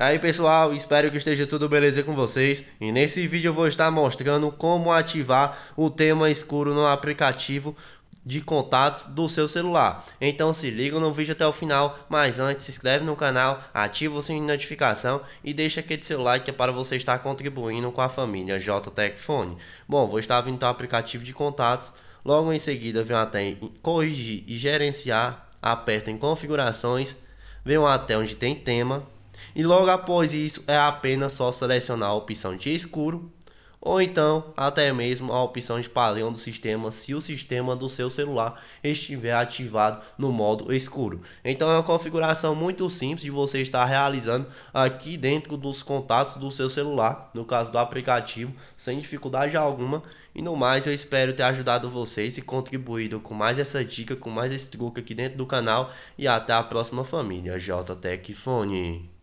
Aí pessoal, espero que esteja tudo beleza com vocês e nesse vídeo eu vou estar mostrando como ativar o tema escuro no aplicativo de contatos do seu celular. Então se liga no vídeo até o final, mas antes se inscreve no canal, ativa o sininho de notificação e deixa aquele seu like é para você estar contribuindo com a família JTEC Bom, vou estar vindo ao aplicativo de contatos, logo em seguida venho até corrigir e gerenciar, aperto em configurações, venho até onde tem tema e logo após isso é apenas só selecionar a opção de escuro ou então até mesmo a opção de padrão do sistema se o sistema do seu celular estiver ativado no modo escuro. Então é uma configuração muito simples de você estar realizando aqui dentro dos contatos do seu celular, no caso do aplicativo, sem dificuldade alguma. E no mais, eu espero ter ajudado vocês e contribuído com mais essa dica, com mais esse truque aqui dentro do canal. E até a próxima família, JTech Fone.